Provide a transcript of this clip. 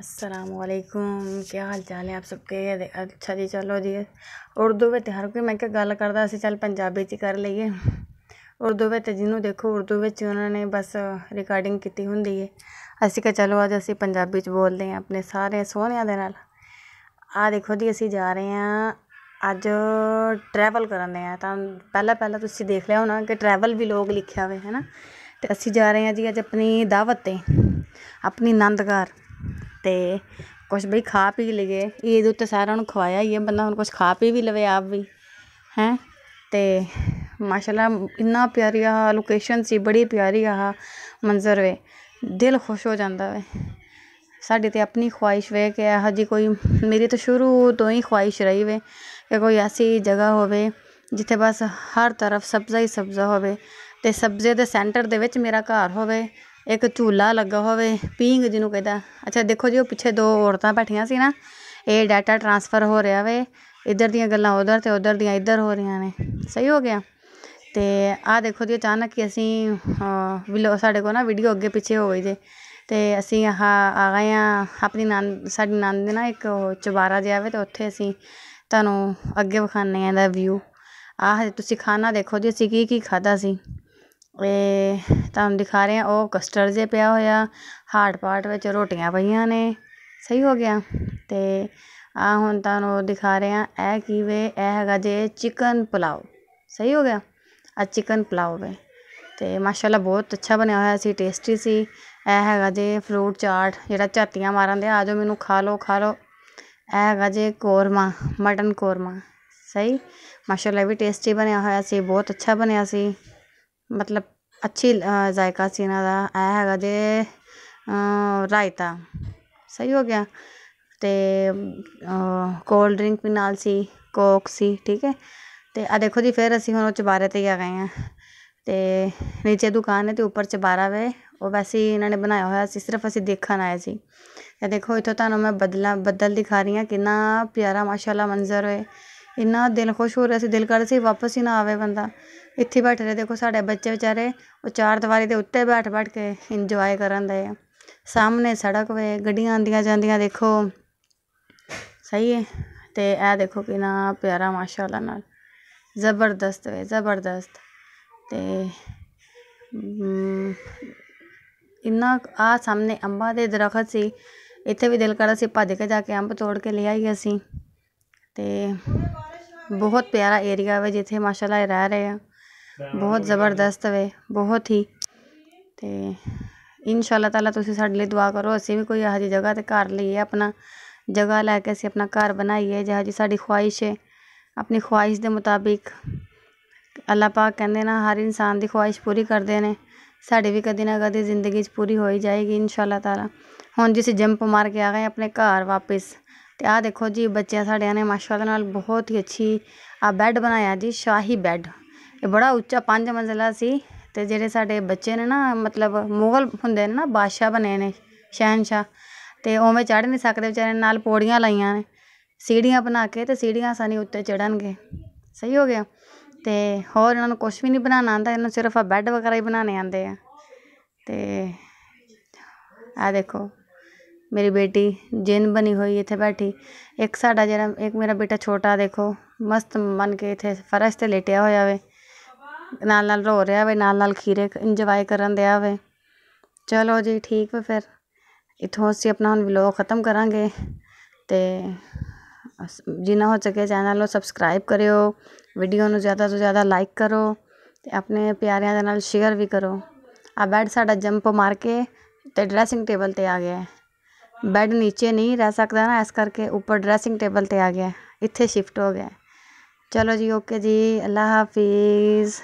असलकुम क्या हाल चाल है आप सबके अच्छा जी चलो जी उर्दू ਵਿੱਚ ਹਰ ਕੋਈ ਮੈਂ ਕਿ ਗੱਲ ਕਰਦਾ ਅਸੀਂ ਚੱਲ ਪੰਜਾਬੀ 'ਚ ਕਰ ਲਈਏ ਉਰਦੂ ਵਿੱਚ ਜਿਹਨੂੰ ਦੇਖੋ ਉਰਦੂ ਵਿੱਚ ਉਹਨਾਂ ਨੇ ਬਸ ਰਿਕਾਰਡਿੰਗ ਕੀਤੀ ਹੁੰਦੀ ਹੈ ਅਸੀਂ ਕਿਹਾ ਚਲੋ ਅੱਜ ਅਸੀਂ ਪੰਜਾਬੀ 'ਚ ਬੋਲਦੇ ਹਾਂ ਆਪਣੇ ਸਾਰੇ ਸੋਹਣਿਆਂ ਦੇ ਨਾਲ ਆ ਦੇਖੋ ਜੀ ਅਸੀਂ ਜਾ ਰਹੇ ਹਾਂ ਅੱਜ ਟਰੈਵਲ ਕਰਨ ਦੇ ਆ ਤਾਂ ਪਹਿਲਾਂ ਪਹਿਲਾਂ ਤੁਸੀਂ ਦੇਖ ਲਿਆ ਹੋਣਾ ਕਿ ਟਰੈਵਲ ਵੀ ਲੋਗ ਲਿਖਿਆ ਹੋਵੇ ਹੈ ਨਾ ਤੇ ਅਸੀਂ ਜਾ ਰਹੇ ਹਾਂ ਜੀ ਅੱਜ ਆਪਣੀ ਦਾਵਤ ਤੇ ਆਪਣੀ ਆਨੰਦ ਘਰ ते कुछ भाई खा पी लीए ईद उत्ते सारें नू खवाया ही है बंदा हम कुछ खा पी भी लैवे आप भी है तो माशाला इन्ना प्यारी हा लोकेशन से बड़ी प्यारी हा मंजर वे दिल खुश हो जाता वे साढ़ी तो अपनी ख्वाहिश वे कि एहो जी कोई मेरी तो शुरू तो ही ख्वाहिश रही वे कि कोई ऐसी जगह हो जित्थे बस हर तरफ सब्जा ही सब्जा हो सब्जे दे सैंटर दे मेरा घर होवे एक झूला लगा हो पींग जिन्हों कहता अच्छा देखो जी वो पिछले दो औरत बैठिया से ना ये डाटा ट्रांसफर हो रहा वे इधर दलों उधर तो उधर दिया इधर हो रही ने सही हो गया तो आ देखो जी अचानक कि असी विलो साढ़े को ना वीडियो अगे पिछे हो गई जे तो असी आह आ गए अपनी नान सा नंद ना एक चुबारा जहा वे तो उत्थे असी तू अगे विखाने व्यू आह तुम खाना देखो जी असी की खाधा सी ਇਹ ਤੁਹਾਨੂੰ ਦਿਖਾ ਰਹੇ ਆ ਉਹ ਕਸਟਰਡ ਜਿਹਾ ਪਿਆ ਹੋਇਆ ਹਾਰਡ ਪਾਰਟ ਵਿੱਚ ਰੋਟੀਆਂ ਪਈਆਂ ਨੇ ਸਹੀ ਹੋ ਗਿਆ ਤੇ ਆ ਹੁਣ ਤੁਹਾਨੂੰ ਦਿਖਾ ਰਹੇ ਆ ਇਹ ਕੀ ਵੇ ਇਹ ਹੈਗਾ ਜੇ ਚਿਕਨ ਪੁਲਾਓ ਸਹੀ ਹੋ ਗਿਆ ਆ ਚਿਕਨ ਪੁਲਾਓ ਵੇ ਤੇ ਮਾਸ਼ਾਅੱਲਾ ਬਹੁਤ ਅੱਛਾ ਬਣਿਆ ਹੋਇਆ ਸੀ ਟੇਸਟੀ ਸੀ ਇਹ ਹੈਗਾ ਜੇ ਫਰੂਟ ਚਾਟ ਜਿਹੜਾ ਝਾਤੀਆਂ ਮਾਰਨ ਦੇ ਆਜੋ ਮੈਨੂੰ ਖਾ ਲਓ ਖਾ ਲਓ ਇਹ ਹੈਗਾ ਜੇ ਕੋਰਮਾ ਮਟਨ ਕੋਰਮਾ ਸਹੀ ਮਾਸ਼ਾਅੱਲਾ ਵੀ ਟੇਸਟੀ ਬਣਿਆ ਹੋਇਆ ਸੀ ਬਹੁਤ ਅੱਛਾ ਬਣਿਆ ਸੀ मतलब अच्छी जायका सी ਇਹਨਾਂ ਦਾ ਇਹ ਹੈਗਾ ਜੇ ਰਾਇਤਾ ਸਹੀ ਹੋ ਗਿਆ ਅਤੇ ਕੋਲਡ ਡਰਿੰਕ ਵੀ ਨਾਲ ਸੀ ਕੋਕ ਸੀ ਠੀਕ ਹੈ ਅਤੇ ਆਹ ਦੇਖੋ ਜੀ ਫਿਰ ਅਸੀਂ ਹੁਣ ਉਹ ਚੁਬਾਰੇ 'ਤੇ ਆ ਗਏ ਹਾਂ ਅਤੇ ਨੀਚੇ ਦੁਕਾਨ ਹੈ ਅਤੇ ਉੱਪਰ ਚੁਬਾਰਾ ਵੇ ਉਹ ਵੈਸੇ ਹੀ ਇਹਨਾਂ ਨੇ ਬਣਾਇਆ ਹੋਇਆ ਸੀ ਸਿਰਫ ਅਸੀਂ ਦੇਖਣ ਆਏ ਸੀ ਇਹ ਦੇਖੋ ਇੱਥੋਂ ਤੁਹਾਨੂੰ ਮੈਂ ਬੱਦਲਾਂ ਬੱਦਲ ਦਿਖਾ ਰਹੀ ਹਾਂ ਕਿੰਨਾ ਪਿਆਰਾ ਮਾਸ਼ਾਅੱਲਾ ਮੰਜ਼ਰ ਹੋਏ ਇੰਨਾ ਦਿਲ ਖੁਸ਼ ਹੋ ਰਿਹਾ ਸੀ ਦਿਲ ਕਰ ਰਿਹਾ ਸੀ ਵਾਪਸ ਹੀ ਨਾ ਆਵੇ ਬੰਦਾ ਇੱਥੇ ਬੈਠੇ ਨੇ ਦੇਖੋ ਸਾਡੇ ਬੱਚੇ ਵਿਚਾਰੇ ਉਹ ਚਾਰ ਦੀਵਾਰੀ ਦੇ ਉੱਤੇ ਬੈਠ ਬੈਠ ਕੇ ਇੰਜੋਏ ਕਰਨ ਦੇ ਆ ਸਾਹਮਣੇ ਸੜਕ ਵੇ ਗੱਡੀਆਂ ਆਂਦੀਆਂ ਜਾਂਦੀਆਂ ਦੇਖੋ ਸਹੀ ਹੈ ਤੇ ਇਹ ਦੇਖੋ ਕਿੰਨਾ ਪਿਆਰਾ ਮਾਸ਼ਾਅੱਲਾ ਨਾਲ ਜ਼ਬਰਦਸਤ ਵੇ ਜ਼ਬਰਦਸਤ ਤੇ ਇੰਨਾ ਆ ਸਾਹਮਣੇ ਅੰਬਾਂ ਦੇ ਦਰਖਤ ਸੀ ਇੱਥੇ ਵੀ ਦਿਲ ਕਰਦਾ ਸੀ ਭੱਜ ਕੇ ਜਾ ਕੇ ਅੰਬ ਤੋੜ ਕੇ ਲੈ ਲਿਆਈ ਅਸੀਂ ਤੇ ਬਹੁਤ ਪਿਆਰਾ ਏਰੀਆ ਵੇ ਜਿੱਥੇ ਮਾਸ਼ਾਅੱਲਾ ਰਹਿ ਰਹੇ ਆ बहुत जबरदस्त वे बहुत ही तो इन शाला तला साढ़े लिए दुआ करो असं भी कोई यह जी जगह तो घर लीए अपना जगह लैके असं अपना घर बनाइए जहाँ जी साड़ी ख्वाहिश है अपनी ख्वाहिश के मुताबिक अल्लाह पाक कहते ना हर इंसान की ख्वाहिश पूरी करते हैं साढ़े भी कदी ना कभी जिंदगी पूरी हो ही जाएगी इन शाला तला हूँ जी जंप मार के आ गए अपने घर वापिस तो आखो जी बच्चे साढ़िया ने माशाला बहुत ही अच्छी आ बैड बनाया जी शाही बैड ਇਹ ਬੜਾ ਉੱਚਾ ਪੰਜ ਮੰਜ਼ਲਾ ਸੀ ਤੇ ਜਿਹੜੇ ਸਾਡੇ ਬੱਚੇ ਨੇ ਨਾ ਮਤਲਬ ਮੁਗਲ ਹੁੰਦੇ ਨੇ ਨਾ ਬਾਦਸ਼ਾਹ ਬਣੇ ਨੇ ਸ਼ਹਿਨਸ਼ਾਹ ਤੇ ਉਵੇਂ ਚੜ ਨਹੀਂ ਸਕਦੇ ਵਿਚਾਰੇ ਨਾਲ ਪੌੜੀਆਂ ਲਾਈਆਂ ਨੇ ਸੀੜੀਆਂ ਬਣਾ ਕੇ ਤੇ ਸੀੜੀਆਂ ਸਾਨੀ ਉੱਤੇ ਚੜਨਗੇ ਸਹੀ ਹੋ ਗਿਆ ਤੇ ਹੋਰ ਇਹਨਾਂ ਨੂੰ ਕੁਝ ਵੀ ਨਹੀਂ ਬਣਾਉਣਾ ਆਉਂਦਾ ਨੂੰ ਸਿਰਫ ਆਹ ਬੈੱਡ ਵਗੈਰਾ ਹੀ ਬਣਾਉਣੇ ਆਉਂਦੇ ਆ ਤੇ ਆ ਦੇਖੋ ਮੇਰੀ ਬੇਟੀ ਜਿੰਨ ਬਣੀ ਹੋਈ ਇੱਥੇ ਬੈਠੀ ਇੱਕ ਸਾਡਾ ਜਿਹੜਾ ਇੱਕ ਮੇਰਾ ਬੇਟਾ ਛੋਟਾ ਦੇਖੋ ਮਸਤ ਬਣ ਕੇ ਇੱਥੇ ਫਰਸ਼ 'ਤੇ ਲੇਟਿਆ ਹੋਇਆ ਵੇ ਨਾਲ ਨਾਲ ਰੋ ਰਿਹਾ ਹੋਵੇ ਨਾਲ ਨਾਲ ਖੀਰੇ ਇੰਜੋਏ ਕਰਨ ਦਿਆ ਹੋਵੇ ਚਲੋ ਜੀ ਠੀਕ ਵਾ ਫਿਰ ਇੱਥੋਂ ਅਸੀਂ ਆਪਣਾ ਹੁਣ ਵਲੋਗ ਖਤਮ ਕਰਾਂਗੇ ਅਤੇ ਜਿੰਨਾ ਹੋ ਸਕੇ ਚੈਨਲ ਨੂੰ ਸਬਸਕ੍ਰਾਈਬ ਕਰਿਓ ਵੀਡੀਓ ਨੂੰ ਜ਼ਿਆਦਾ ਤੋਂ ਜ਼ਿਆਦਾ ਲਾਈਕ ਕਰੋ ਅਤੇ ਆਪਣੇ ਪਿਆਰਿਆਂ ਦੇ ਨਾਲ ਸ਼ੇਅਰ ਵੀ ਕਰੋ ਆ ਬੈੱਡ ਸਾਡਾ ਜੰਪ ਮਾਰ ਕੇ ਤੇ ਡਰੈਸਿੰਗ ਟੇਬਲ 'ਤੇ ਆ ਗਿਆ ਬੈੱਡ ਨੀਚੇ ਨਹੀਂ ਰਹਿ ਸਕਦਾ ਨਾ ਇਸ ਕਰਕੇ ਉੱਪਰ ਡਰੈਸਿੰਗ ਟੇਬਲ 'ਤੇ ਆ ਗਿਆ ਇੱਥੇ ਸ਼ਿਫਟ ਹੋ ਗਿਆ ਚਲੋ ਜੀ ਓਕੇ ਜੀ ਅੱਲਾ ਹਾਫਿਜ਼